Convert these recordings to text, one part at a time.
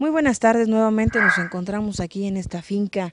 Muy buenas tardes nuevamente, nos encontramos aquí en esta finca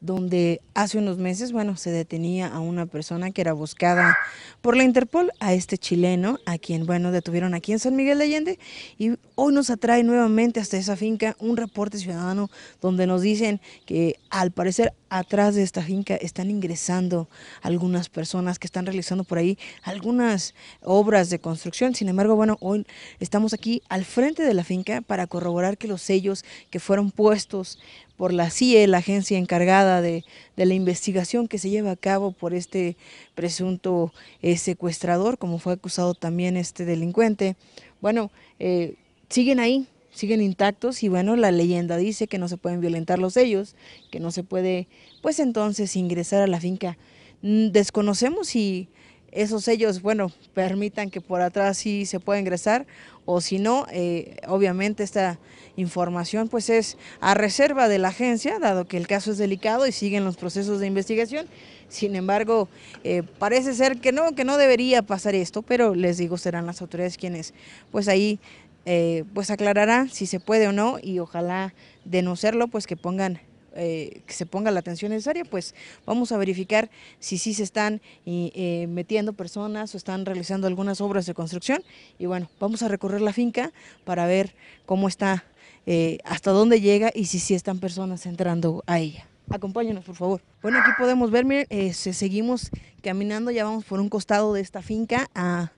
donde hace unos meses, bueno, se detenía a una persona que era buscada por la Interpol, a este chileno, a quien, bueno, detuvieron aquí en San Miguel de Allende, y hoy nos atrae nuevamente hasta esa finca un reporte ciudadano donde nos dicen que al parecer atrás de esta finca están ingresando algunas personas que están realizando por ahí algunas obras de construcción, sin embargo, bueno, hoy estamos aquí al frente de la finca para corroborar que los sellos que fueron puestos por la CIE, la agencia encargada de, la investigación que se lleva a cabo por este presunto eh, secuestrador, como fue acusado también este delincuente. Bueno, eh, siguen ahí, siguen intactos y bueno, la leyenda dice que no se pueden violentar los sellos, que no se puede pues entonces ingresar a la finca. Mm, desconocemos si esos sellos, bueno, permitan que por atrás sí se pueda ingresar o si no, eh, obviamente esta información pues es a reserva de la agencia, dado que el caso es delicado y siguen los procesos de investigación. Sin embargo, eh, parece ser que no, que no debería pasar esto, pero les digo, serán las autoridades quienes pues ahí eh, pues aclararán si se puede o no y ojalá denunciarlo pues que pongan eh, que se ponga la atención necesaria, pues vamos a verificar si sí se están eh, metiendo personas o están realizando algunas obras de construcción. Y bueno, vamos a recorrer la finca para ver cómo está, eh, hasta dónde llega y si sí están personas entrando a ella. Acompáñenos, por favor. Bueno, aquí podemos ver, miren, seguimos caminando, ya vamos por un costado de esta finca a...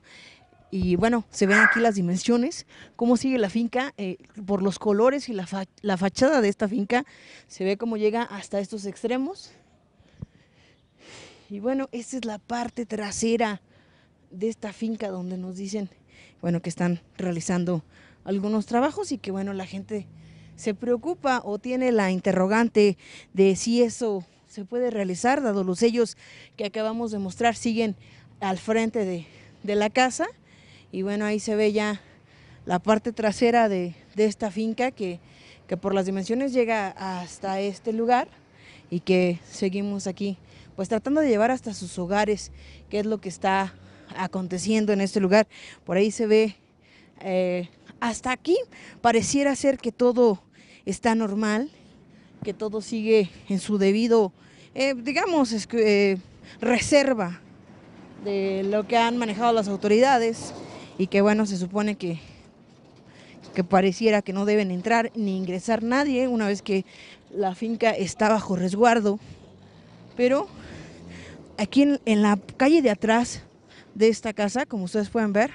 Y bueno, se ven aquí las dimensiones, cómo sigue la finca, eh, por los colores y la, la fachada de esta finca, se ve cómo llega hasta estos extremos. Y bueno, esta es la parte trasera de esta finca donde nos dicen, bueno, que están realizando algunos trabajos y que bueno, la gente se preocupa o tiene la interrogante de si eso se puede realizar, dado los sellos que acabamos de mostrar siguen al frente de, de la casa. Y bueno, ahí se ve ya la parte trasera de, esta finca que, por las dimensiones llega hasta este lugar y que seguimos aquí, pues tratando de llevar hasta sus hogares qué es lo que está aconteciendo en este lugar. Por ahí se ve eh, hasta aquí, pareciera ser que todo está normal, que todo sigue en su debido, eh, digamos, eh, reserva de lo que han manejado las autoridades y que bueno, se supone que, que pareciera que no deben entrar ni ingresar nadie una vez que la finca está bajo resguardo. Pero aquí en, la calle de atrás de esta casa, como ustedes pueden ver,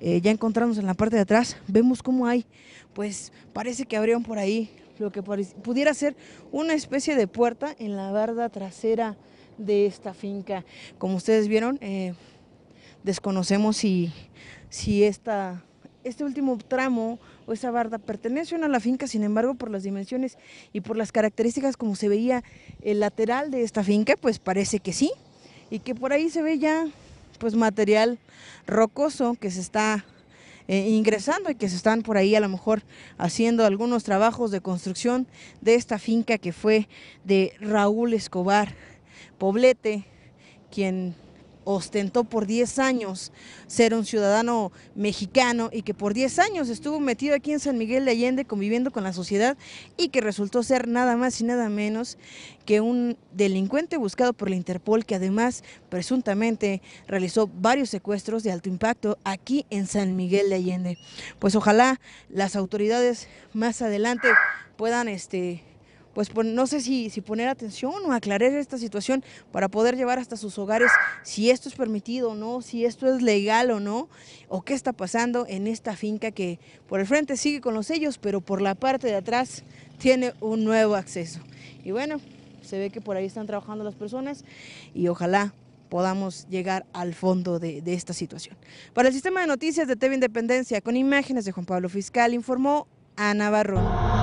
eh, ya encontramos en la parte de atrás, vemos cómo hay, pues parece que abrieron por ahí lo que pudiera ser una especie de puerta en la barda trasera de esta finca. Como ustedes vieron, eh, desconocemos si si esta, este último tramo o esa barda pertenece a la finca, sin embargo, por las dimensiones y por las características como se veía el lateral de esta finca, pues parece que sí, y que por ahí se ve ya pues material rocoso que se está eh, ingresando y que se están por ahí a lo mejor haciendo algunos trabajos de construcción de esta finca que fue de Raúl Escobar Poblete, quien ostentó por 10 años ser un ciudadano mexicano y que por 10 años estuvo metido aquí en San Miguel de Allende conviviendo con la sociedad y que resultó ser nada más y nada menos que un delincuente buscado por la Interpol que además presuntamente realizó varios secuestros de alto impacto aquí en San Miguel de Allende. Pues ojalá las autoridades más adelante puedan este, pues no sé si, poner atención o aclarar esta situación para poder llevar hasta sus hogares si esto es permitido o no, si esto es legal o no, o qué está pasando en esta finca que por el frente sigue con los sellos, pero por la parte de atrás tiene un nuevo acceso. Y bueno, se ve que por ahí están trabajando las personas y ojalá podamos llegar al fondo de, de, esta situación. Para el sistema de noticias de TV Independencia, con imágenes de Juan Pablo Fiscal, informó Ana Barrón.